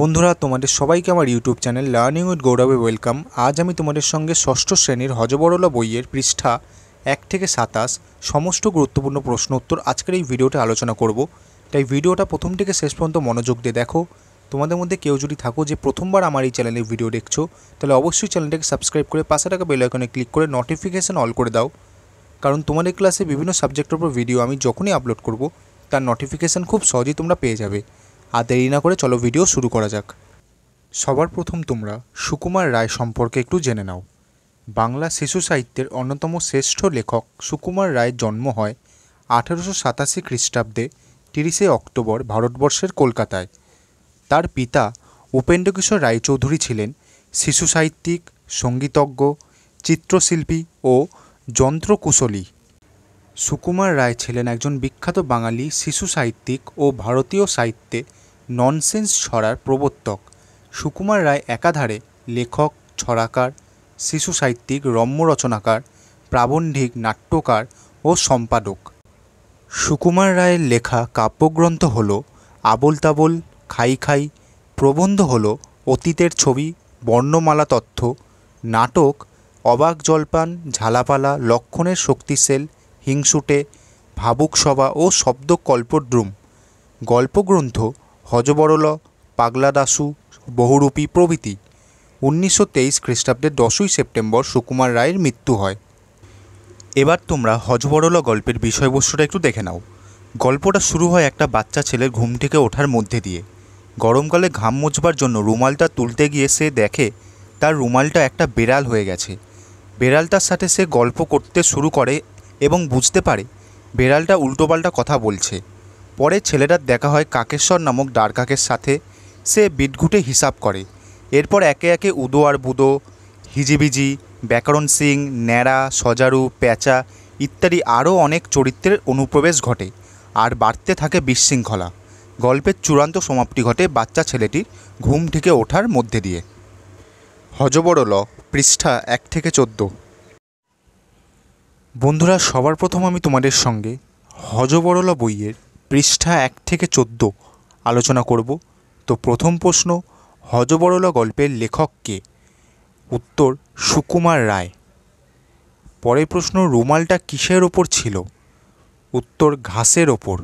বন্ধুরা তোমাদের সবাইকে আমার ইউটিউব চ্যানেল লার্নিং উইথ গৌরবে ওয়েলকাম আজ আমি তোমাদের সঙ্গে ষষ্ঠ শ্রেণীর হজবরলা বইয়ের পৃষ্ঠা এক থেকে সাতাশ সমস্ত গুরুত্বপূর্ণ প্রশ্ন উত্তর আজকের এই ভিডিওটা আলোচনা করব তাই ভিডিওটা প্রথম থেকে শেষ পর্যন্ত মনোযোগ দিয়ে দেখো তোমাদের মধ্যে কেউ যদি থাকো যে প্রথমবার আমার এই চ্যানেলে ভিডিও দেখছো তাহলে অবশ্যই চ্যানেলটাকে সাবস্ক্রাইব করে পাশে টাকা বেলাইকনে ক্লিক করে নোটিফিকেশান অল করে দাও কারণ তোমাদের ক্লাসে বিভিন্ন সাবজেক্টের উপর ভিডিও আমি যখনই আপলোড করব তার নোটিফিকেশান খুব সহজেই তোমরা পেয়ে যাবে আর দেরি না করে চলো ভিডিও শুরু করা যাক সবার প্রথম তোমরা সুকুমার রায় সম্পর্কে একটু জেনে নাও বাংলা শিশু সাহিত্যের অন্যতম শ্রেষ্ঠ লেখক সুকুমার রায়ের জন্ম হয় আঠেরোশো সাতাশি খ্রিস্টাব্দে তিরিশে অক্টোবর ভারতবর্ষের কলকাতায় তার পিতা উপেন্দ্রকিশোর রায়চৌধুরী ছিলেন শিশু সাহিত্যিক সঙ্গীতজ্ঞ চিত্রশিল্পী ও যন্ত্রকুশলী সুকুমার রায় ছিলেন একজন বিখ্যাত বাঙালি শিশু সাহিত্যিক ও ভারতীয় সাহিত্যে ননসেন্স ছড়ার প্রবর্তক সুকুমার রায় একাধারে লেখক ছড়াকার শিশু সাহিত্যিক রম্য রচনাকার প্রাবন্ধিক নাট্যকার ও সম্পাদক সুকুমার রায়ের লেখা কাব্যগ্রন্থ হল আবল তাবল খাই খাই প্রবন্ধ হল অতীতের ছবি বর্ণমালা তথ্য নাটক অবাক জলপান ঝালাপালা লক্ষণের শক্তিসেল হিংসুটে ভাবুক সভা ও শব্দকল্পদ্রুম গল্পগ্রন্থ হজবরল পাগলা দাসু বহুরূপী প্রভৃতি উনিশশো তেইশ খ্রিস্টাব্দের দশই সেপ্টেম্বর সুকুমার রায়ের মৃত্যু হয় এবার তোমরা হজবরল গল্পের বিষয়বস্তুটা একটু দেখে নাও গল্পটা শুরু হয় একটা বাচ্চা ছেলের ঘুম থেকে ওঠার মধ্যে দিয়ে গরমকালে ঘাম মোচবার জন্য রুমালটা তুলতে গিয়ে সে দেখে তার রুমালটা একটা বেড়াল হয়ে গেছে বেড়ালটার সাথে সে গল্প করতে শুরু করে এবং বুঝতে পারে বেড়ালটা উল্টোপাল্টা কথা বলছে পরে ছেলেটার দেখা হয় কাকেশ্বর নামক ডারকাকের সাথে সে বিটঘুটে হিসাব করে এরপর একে একে উদো আর বুদো হিজিবিজি ব্যাকরণ সিং ন্যাড়া সজারু প্যাঁচা ইত্যাদি আরও অনেক চরিত্রের অনুপ্রবেশ ঘটে আর বাড়তে থাকে বিশৃঙ্খলা গল্পের চূড়ান্ত সমাপ্তি ঘটে বাচ্চা ছেলেটির ঘুম থেকে ওঠার মধ্যে দিয়ে হজবড়ল পৃষ্ঠা এক থেকে চোদ্দ বন্ধুরা সবার প্রথম আমি তোমাদের সঙ্গে হজবড়ল বইয়ের পৃষ্ঠা এক থেকে চোদ্দ আলোচনা করব তো প্রথম প্রশ্ন হজবরলা গল্পের লেখক কে উত্তর সুকুমার রায় পরের প্রশ্ন রুমালটা কিসের ওপর ছিল উত্তর ঘাসের ওপর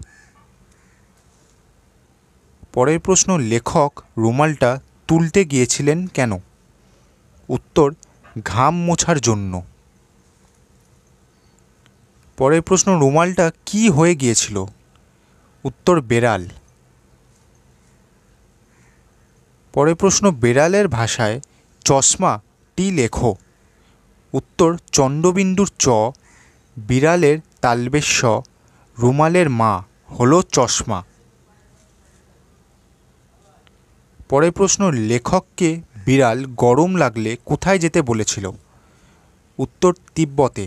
পরের প্রশ্ন লেখক রুমালটা তুলতে গিয়েছিলেন কেন উত্তর ঘাম মোছার জন্য পরের প্রশ্ন রুমালটা কি হয়ে গিয়েছিল উত্তর বেড়াল পরের প্রশ্ন বেড়ালের ভাষায় চশমা টি লেখো উত্তর চণ্ডবিন্দুর চ বিড়ালের তালবেশ্য রুমালের মা হলো চশমা পরের প্রশ্ন লেখককে বিড়াল গরম লাগলে কোথায় যেতে বলেছিল উত্তর তিব্বতে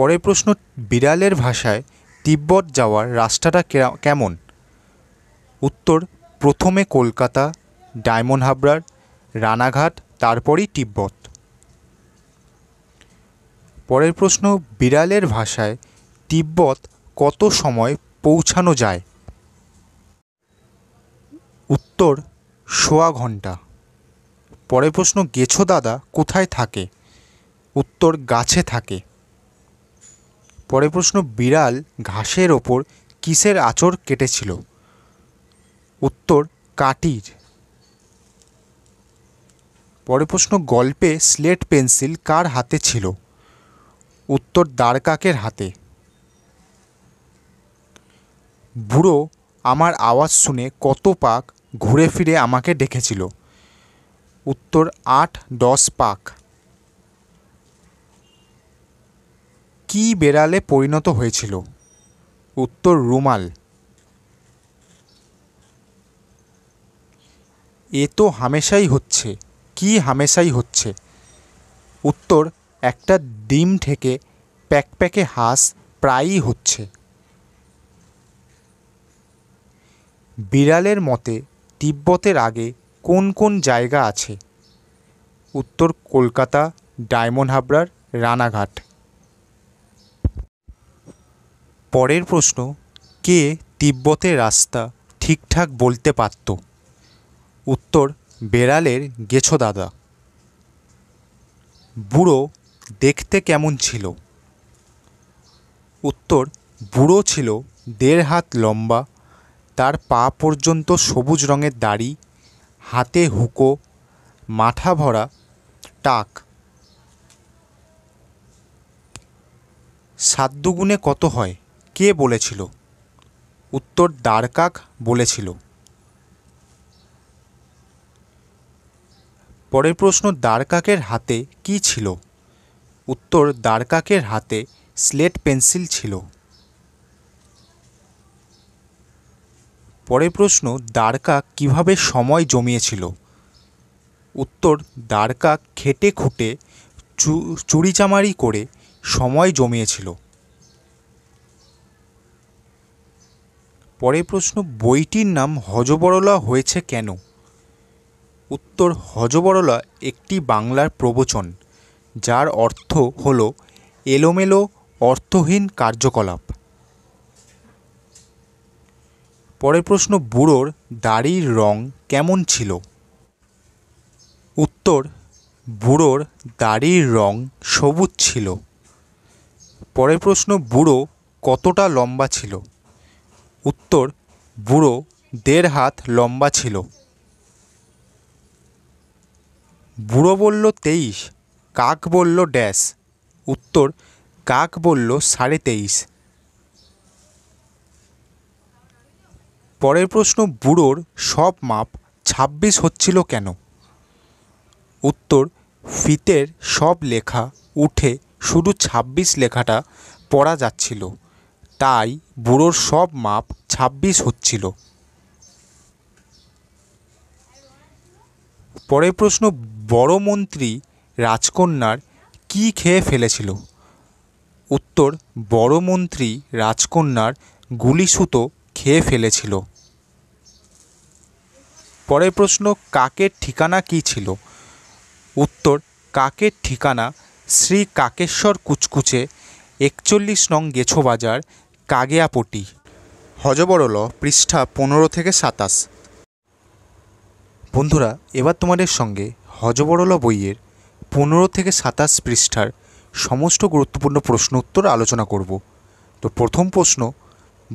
পরের প্রশ্ন বিড়ালের ভাষায় তিব্বত যাওয়ার রাস্তাটা কেমন উত্তর প্রথমে কলকাতা ডায়মন্ড হাবড়ার রানাঘাট তারপরই তিব্বত পরের প্রশ্ন বিড়ালের ভাষায় তিব্বত কত সময় পৌঁছানো যায় উত্তর সোয়া ঘন্টা পরের প্রশ্ন গেছো দাদা কোথায় থাকে উত্তর গাছে থাকে পরে প্রশ্ন বিড়াল ঘাসের ওপর কিসের আচর কেটেছিল উত্তর কাটির পরে প্রশ্ন গল্পে স্লেট পেন্সিল কার হাতে ছিল উত্তর দ্বারকাকের হাতে বুড়ো আমার আওয়াজ শুনে কত পাক ঘুরে ফিরে আমাকে ডেকেছিল উত্তর আট দশ পাক কি বেড়ালে পরিণত হয়েছিল উত্তর রুমাল এ তো হামেশাই হচ্ছে কি হামেশাই হচ্ছে উত্তর একটা ডিম থেকে প্যাক প্যাকে হাঁস প্রায়ই হচ্ছে বিড়ালের মতে তিব্বতের আগে কোন কোন জায়গা আছে উত্তর কলকাতা ডায়মন্ড হাবড়ার রানাঘাট পরের প্রশ্ন কে তিব্বতের রাস্তা ঠিকঠাক বলতে পারত উত্তর বেড়ালের গেছো দাদা বুড়ো দেখতে কেমন ছিল উত্তর বুড়ো ছিল দেড় হাত লম্বা তার পা পর্যন্ত সবুজ রঙের দাড়ি হাতে হুকো মাথা ভরা টাক সাত দুগুণে কত হয় কে বলেছিল উত্তর দ্বারকাক বলেছিল পরের প্রশ্ন দ্বারকাকের হাতে কি ছিল উত্তর দ্বারকাকের হাতে স্লেট পেন্সিল ছিল পরের প্রশ্ন দ্বারকা কিভাবে সময় জমিয়েছিল উত্তর দ্বারকা খেটে খুঁটে চুরিচামারি করে সময় জমিয়েছিল পরের প্রশ্ন বইটির নাম হজবরলা হয়েছে কেন উত্তর হজবরলা একটি বাংলার প্রবচন যার অর্থ হল এলোমেলো অর্থহীন কার্যকলাপ পরের প্রশ্ন বুড়োর দাড়ির রং কেমন ছিল উত্তর বুড়োর দাড়ির রং সবুজ ছিল পরের প্রশ্ন বুড়ো কতটা লম্বা ছিল উত্তর বুড়ো দেড় হাত লম্বা ছিল বুড়ো বলল তেইশ কাক বলল ড্যাশ উত্তর কাক বলল সাড়ে তেইশ পরের প্রশ্ন বুড়োর সব মাপ ছাব্বিশ হচ্ছিল কেন উত্তর ফিতের সব লেখা উঠে শুধু ছাব্বিশ লেখাটা পড়া যাচ্ছিল তাই বুড়োর সব মাপ ছাব্বিশ হচ্ছিল পরের প্রশ্ন বড় মন্ত্রী রাজকন্যার কি খেয়ে ফেলেছিল উত্তর বড় মন্ত্রী রাজকন্যার গুলিসুতো খেয়ে ফেলেছিল পরের প্রশ্ন কাকের ঠিকানা কি ছিল উত্তর কাকের ঠিকানা শ্রী কাকেশ্বর কুচকুচে একচল্লিশ নং গেছো বাজার কাগেয়াপটি হজবরল পৃষ্ঠা পনেরো থেকে সাতাশ বন্ধুরা এবার তোমাদের সঙ্গে হজবরল বইয়ের পনেরো থেকে সাতাশ পৃষ্ঠার সমস্ত গুরুত্বপূর্ণ প্রশ্ন উত্তর আলোচনা করব তো প্রথম প্রশ্ন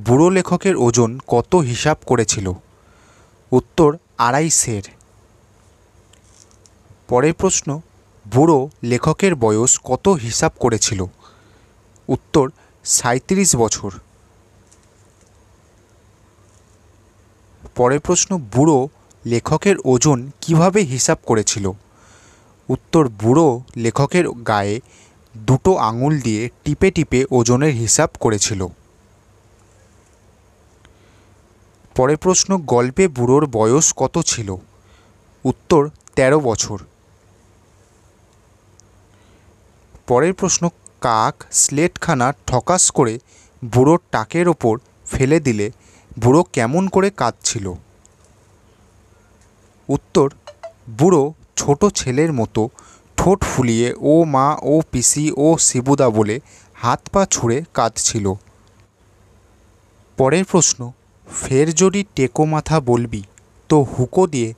বুড়ো লেখকের ওজন কত হিসাব করেছিল উত্তর আড়াই সের পরের প্রশ্ন বুড়ো লেখকের বয়স কত হিসাব করেছিল উত্তর সাঁত্রিশ বছর পরের প্রশ্ন বুড়ো লেখকের ওজন কিভাবে হিসাব করেছিল উত্তর বুড়ো লেখকের গায়ে দুটো আঙুল দিয়ে টিপে টিপে ওজনের হিসাব করেছিল পরের প্রশ্ন গল্পে বুড়োর বয়স কত ছিল উত্তর ১৩ বছর পরের প্রশ্ন কাক স্লেটখানা ঠকাস করে বুড়োর টাকের ওপর ফেলে দিলে বুড়ো কেমন করে কাঁদছিল উত্তর বুড়ো ছোট ছেলের মতো ঠোঁট ফুলিয়ে ও মা ও পিসি ও শিবুদা বলে হাত পা ছুঁড়ে কাঁদছিল পরের প্রশ্ন ফের যদি টেকো মাথা বলবি তো হুকো দিয়ে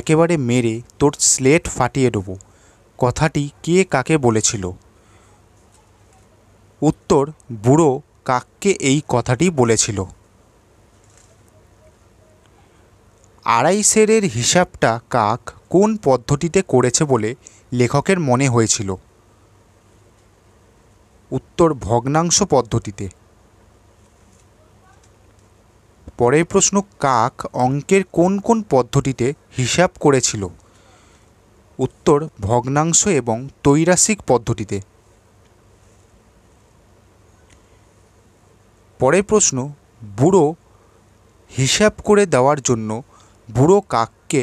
একেবারে মেরে তোর স্লেট ফাটিয়ে দেবো কথাটি কে কাকে বলেছিল উত্তর বুড়ো কাককে এই কথাটি বলেছিল আড়াই সেরের হিসাবটা কাক কোন পদ্ধতিতে করেছে বলে লেখকের মনে হয়েছিল উত্তর ভগ্নাংশ পদ্ধতিতে পরের প্রশ্ন কাক অঙ্কের কোন কোন পদ্ধতিতে হিসাব করেছিল উত্তর ভগ্নাংশ এবং তৈরাসিক পদ্ধতিতে পরের প্রশ্ন বুড়ো হিসাব করে দেওয়ার জন্য বুড়ো কাককে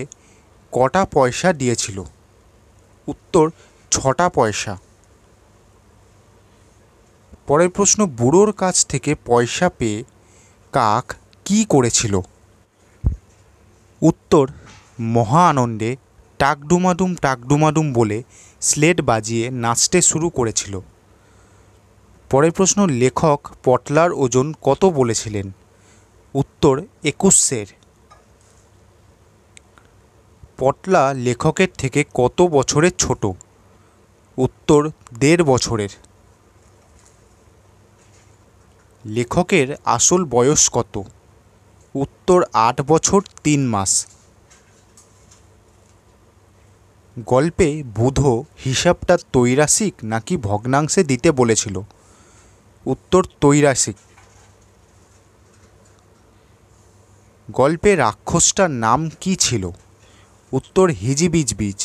কটা পয়সা দিয়েছিল উত্তর ছটা পয়সা পরের প্রশ্ন বুড়োর কাছ থেকে পয়সা পেয়ে কাক কি করেছিল উত্তর মহা আনন্দে টাকডুমাডুম টাকডুমাডুম বলে স্লেট বাজিয়ে নাচতে শুরু করেছিল পরের প্রশ্ন লেখক পটলার ওজন কত বলেছিলেন উত্তর একুশের পটলা লেখকের থেকে কত বছরের ছোট উত্তর দেড় বছরের লেখকের আসল বয়স কত উত্তর আট বছর তিন মাস গল্পে বুধ হিসাবটা তৈরাসিক নাকি ভগ্নাংশে দিতে বলেছিল উত্তর তৈরাসিক গল্পে রাক্ষসটার নাম কি ছিল উত্তর হিজিবিজ বীজ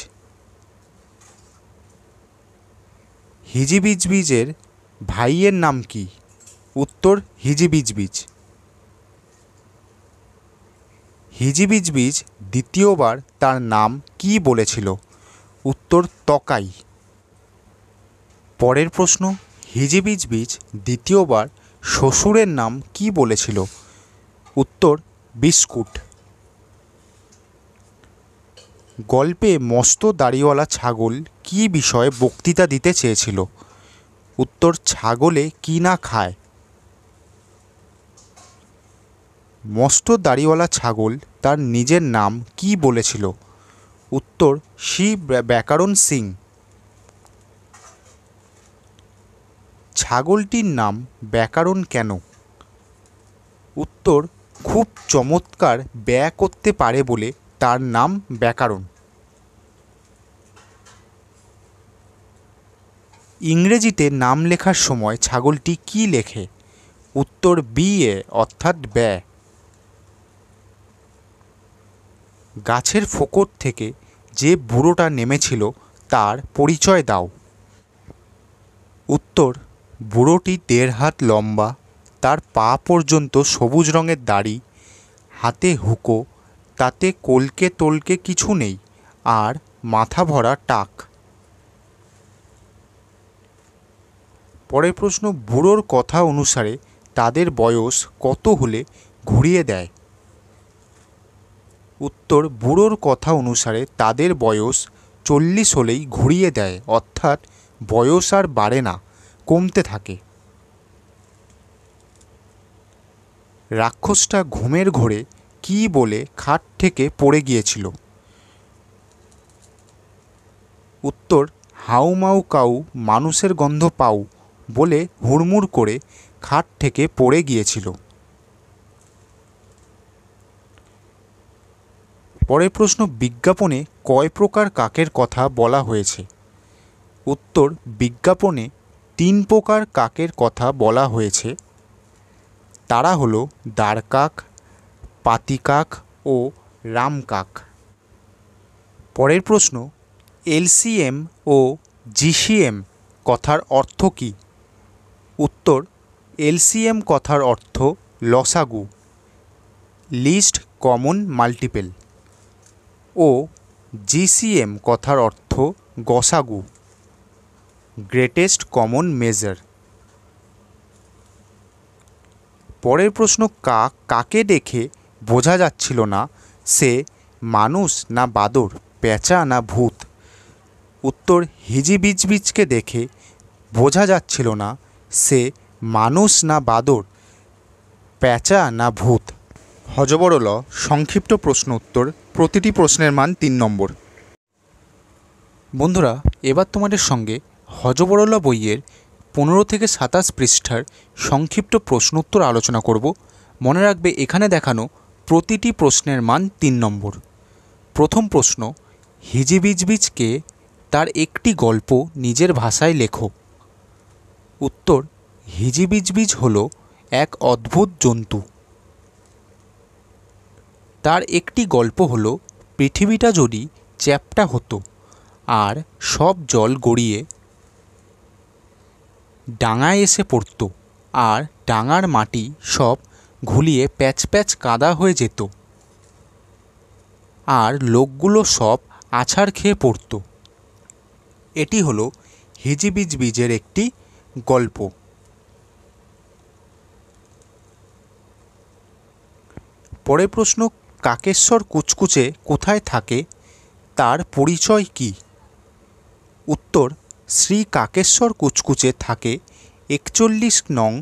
হিজিবিজ বীজের ভাইয়ের নাম কি উত্তর হিজিবিজ বীজ হিজিবিজ বীজ দ্বিতীয়বার তার নাম কি বলেছিল উত্তর তকাই পরের প্রশ্ন হিজিবিজ বীজ দ্বিতীয়বার শ্বশুরের নাম কি বলেছিল উত্তর বিস্কুট গল্পে মস্ত দাড়িওয়ালা ছাগল কী বিষয়ে বক্তৃতা দিতে চেয়েছিল উত্তর ছাগলে কী না খায় মস্ত দাড়িওয়ালা ছাগল তার নিজের নাম কি বলেছিল উত্তর শ্রী ব্যাকরণ সিং ছাগলটির নাম ব্যাকরণ কেন উত্তর খুব চমৎকার ব্যয় করতে পারে বলে তার নাম ব্যাকরণ ইংরেজিতে নাম লেখার সময় ছাগলটি কী লেখে উত্তর বি এ অর্থাৎ ব্যয় গাছের ফোকর থেকে যে বুড়োটা নেমেছিল তার পরিচয় দাও উত্তর বুড়োটি দেড় হাত লম্বা তার পা পর্যন্ত সবুজ রঙের দাড়ি হাতে হুকো তাতে কলকে তোলকে কিছু নেই আর মাথা ভরা টাক পরের প্রশ্ন বুড়োর কথা অনুসারে তাদের বয়স কত হলে ঘুরিয়ে দেয় উত্তর বুড়োর কথা অনুসারে তাদের বয়স চল্লিশ হলেই ঘুরিয়ে দেয় অর্থাৎ বয়স আর বাড়ে না কমতে থাকে রাক্ষসটা ঘুমের ঘোরে কি বলে খাট থেকে পড়ে গিয়েছিল উত্তর হাউ মাউ কাউ মানুষের গন্ধ পাউ বলে হুড়মুড় করে খাট থেকে পড়ে গিয়েছিল পরের প্রশ্ন বিজ্ঞাপনে কয় প্রকার কাকের কথা বলা হয়েছে উত্তর বিজ্ঞাপনে তিন প্রকার কাকের কথা বলা হয়েছে তারা হলো দাঁড় কাক পাতিকাক ও রামকাক পরের প্রশ্ন এলসিএম ও জিসিএম কথার অর্থ কী উত্তর এলসিএম কথার অর্থ লসাগু লিস্ট কমন মাল্টিপেল ও জিসিএম কথার অর্থ গসাগু গ্রেটেস্ট কমন মেজার পরের প্রশ্ন কাক কাকে দেখে বোঝা যাচ্ছিল না সে মানুষ না বাদর পেঁচা না ভূত উত্তর হিজিবিজবিজকে দেখে বোঝা যাচ্ছিল না সে মানুষ না বাদর প্যাঁচা না ভূত হজবরল সংক্ষিপ্ত প্রশ্ন উত্তর প্রতিটি প্রশ্নের মান তিন নম্বর বন্ধুরা এবার তোমাদের সঙ্গে হজবরল বইয়ের পনেরো থেকে সাতাশ পৃষ্ঠার সংক্ষিপ্ত প্রশ্নোত্তর আলোচনা করব মনে রাখবে এখানে দেখানো প্রতিটি প্রশ্নের মান তিন নম্বর প্রথম প্রশ্ন হিজিবিজবিজকে তার একটি গল্প নিজের ভাষায় লেখো উত্তর হিজিবিজবিজ হল এক অদ্ভুত জন্তু তার একটি গল্প হল পৃথিবীটা যদি চ্যাপটা হতো আর সব জল গড়িয়ে ডাঙায় এসে পড়ত আর ডাঙার মাটি সব ঘুলিয়ে প্যাচ প্যাচ কাদা হয়ে যেত আর লোকগুলো সব আছাড় খেয়ে পড়ত এটি হল হিজিবিজ বীজের একটি গল্প পরে প্রশ্ন কাকেশ্বর কুচকুচে কোথায় থাকে তার পরিচয় কি উত্তর শ্রী কাকেশ্বর কুচকুচে থাকে একচল্লিশ নং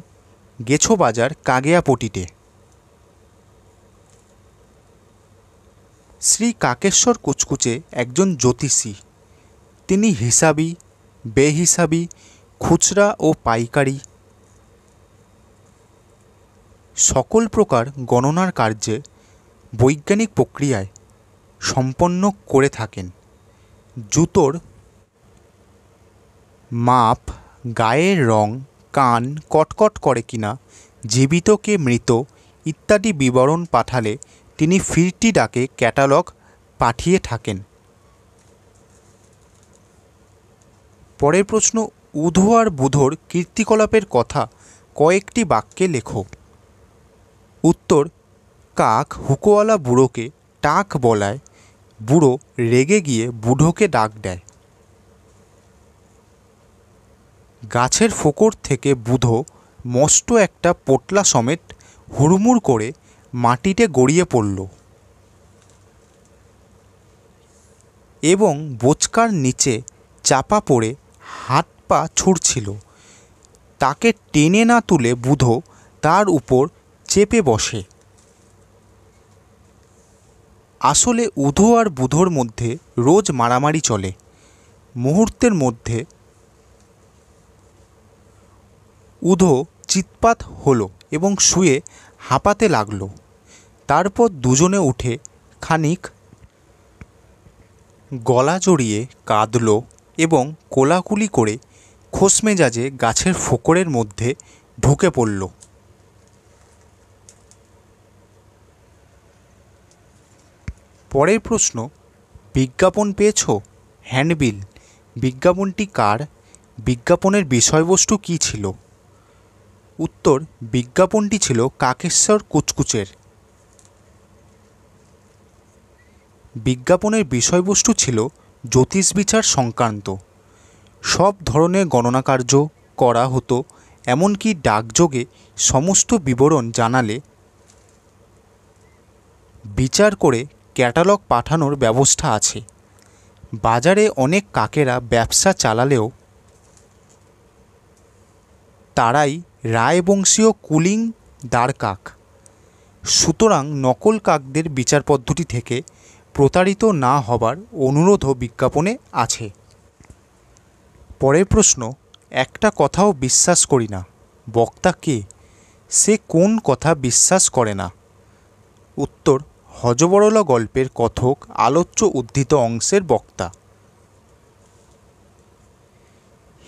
গেছো বাজার কাগেয়াপটিতে শ্রী কাকেশ্বর কুচকুচে একজন জ্যোতিষী তিনি হিসাবি বেহিসাবি খুচরা ও পাইকারি সকল প্রকার গণনার কার্যে বৈজ্ঞানিক প্রক্রিয়ায় সম্পন্ন করে থাকেন জুতোর মাপ গায়ের রং কান কটকট করে কিনা জীবিত কে মৃত ইত্যাদি বিবরণ পাঠালে তিনি ফিরটি ডাকে ক্যাটালগ পাঠিয়ে থাকেন পরের প্রশ্ন উধু আর বুধোর কীর্তিকলাপের কথা কয়েকটি বাক্যে লেখো উত্তর কাক হুকোয়ালা বুড়োকে টাক বলায় বুড়ো রেগে গিয়ে বুড়োকে ডাক দেয় গাছের ফোকর থেকে বুধো মস্ত একটা পোটলা সমেত হুড়মুড় করে মাটিতে গড়িয়ে পড়ল এবং বোচকার নিচে চাপা পড়ে হাত পা ছুঁড়ছিল তাকে টেনে না তুলে বুধো তার উপর চেপে বসে আসলে উধো আর বুধোর মধ্যে রোজ মারামারি চলে মুহূর্তের মধ্যে উধো চিৎপাত হলো এবং শুয়ে হাঁপাতে লাগলো তারপর দুজনে উঠে খানিক গলা জড়িয়ে কাঁদল এবং কোলাকুলি করে খোসমেজাজে গাছের ফোকরের মধ্যে ঢুকে পড়ল পরের প্রশ্ন বিজ্ঞাপন পেয়েছ হ্যান্ডবিল বিজ্ঞাপনটি কার বিজ্ঞাপনের বিষয়বস্তু কী ছিল উত্তর বিজ্ঞাপনটি ছিল কাকেশ্বর কুচকুচের বিজ্ঞাপনের বিষয়বস্তু ছিল জ্যোতিষ বিচার সংক্রান্ত সব ধরনের গণনা কার্য করা হতো এমনকি ডাকযোগে সমস্ত বিবরণ জানালে বিচার করে ক্যাটালগ পাঠানোর ব্যবস্থা আছে বাজারে অনেক কাকেরা ব্যবসা চালালেও তারাই রায়বংশীয় কুলিং দ্বারকাক সুতরাং নকল কাকদের বিচার পদ্ধতি থেকে প্রতারিত না হবার অনুরোধও বিজ্ঞাপনে আছে পরের প্রশ্ন একটা কথাও বিশ্বাস করি না বক্তা কে সে কোন কথা বিশ্বাস করে না উত্তর হজবরলা গল্পের কথক আলোচ্য উদ্ধৃত অংশের বক্তা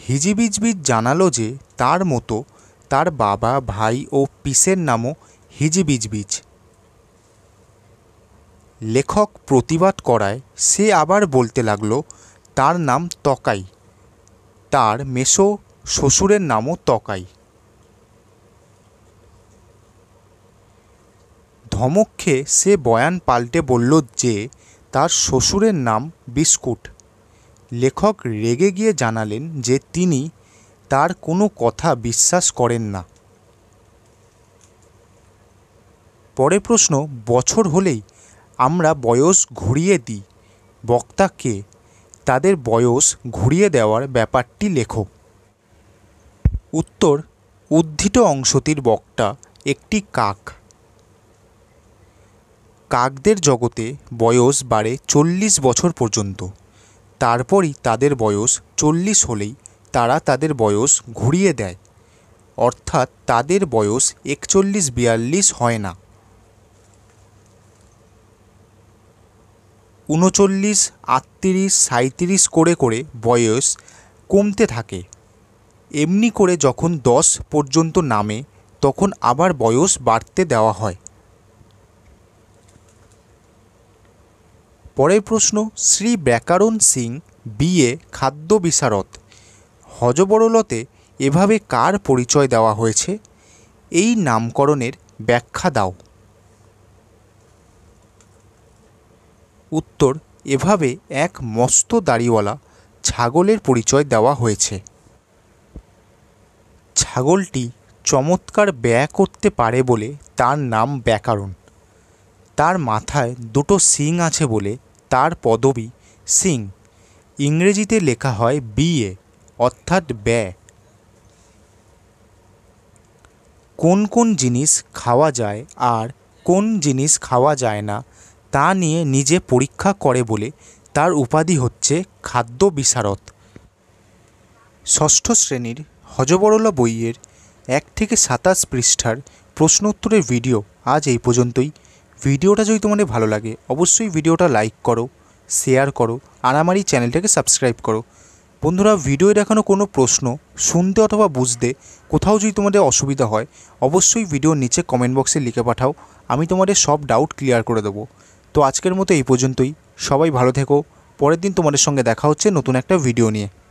হিজিবিজবিজ জানালো যে তার মতো তার বাবা ভাই ও পিসের নামও হিজিবিজবিজ লেখক প্রতিবাদ করায় সে আবার বলতে লাগলো তার নাম তকাই তার মেসো শ্বশুরের নামও তকাই ধমক্ষে সে বয়ান পাল্টে বলল যে তার শ্বশুরের নাম বিস্কুট লেখক রেগে গিয়ে জানালেন যে তিনি তার কোনো কথা বিশ্বাস করেন না পরে প্রশ্ন বছর হলেই আমরা বয়স ঘুরিয়ে দিই বক্তাকে তাদের বয়স ঘুরিয়ে দেওয়ার ব্যাপারটি লেখ উত্তর উদ্ধৃত অংশটির বক্তা একটি কাক কাকদের জগতে বয়স বাড়ে চল্লিশ বছর পর্যন্ত তারপরই তাদের বয়স চল্লিশ হলেই তারা তাদের বয়স ঘুরিয়ে দেয় অর্থাৎ তাদের বয়স একচল্লিশ বিয়াল্লিশ হয় না উনচল্লিশ আটত্রিশ সাঁত্রিশ করে করে বয়স কমতে থাকে এমনি করে যখন দশ পর্যন্ত নামে তখন আবার বয়স বাড়তে দেওয়া হয় পরের প্রশ্ন শ্রী ব্যাকরণ সিং বিএ খাদ্য বিশারদ হজবরলতে এভাবে কার পরিচয় দেওয়া হয়েছে এই নামকরণের ব্যাখ্যা দাও উত্তর এভাবে এক মস্ত দাড়িওয়ালা ছাগলের পরিচয় দেওয়া হয়েছে ছাগলটি চমৎকার ব্যয় করতে পারে বলে তার নাম ব্যাকরণ তার মাথায় দুটো সিং আছে বলে তার পদবি সিং ইংরেজিতে লেখা হয় বিএ অর্থাৎ ব্যয় কোন কোন জিনিস খাওয়া যায় আর কোন জিনিস খাওয়া যায় না তা নিয়ে নিজে পরীক্ষা করে বলে তার উপাধি হচ্ছে খাদ্য বিশারদ ষষ্ঠ শ্রেণীর হজবরলা বইয়ের এক থেকে সাতাশ পৃষ্ঠার প্রশ্ন উত্তরের ভিডিও আজ এই পর্যন্তই ভিডিওটা যদি তোমাদের ভালো লাগে অবশ্যই ভিডিওটা লাইক করো শেয়ার করো আর আমার এই চ্যানেলটাকে সাবস্ক্রাইব করো বন্ধুরা ভিডিও দেখানো কোনো প্রশ্ন শুনতে অথবা বুঝতে কোথাও যদি তোমাদের অসুবিধা হয় অবশ্যই ভিডিওর নিচে কমেন্ট বক্সে লিখে পাঠাও আমি তোমাদের সব ডাউট ক্লিয়ার করে দেবো তো আজকের মতো এই পর্যন্তই সবাই ভালো থেকো পরের দিন তোমাদের সঙ্গে দেখা হচ্ছে নতুন একটা ভিডিও নিয়ে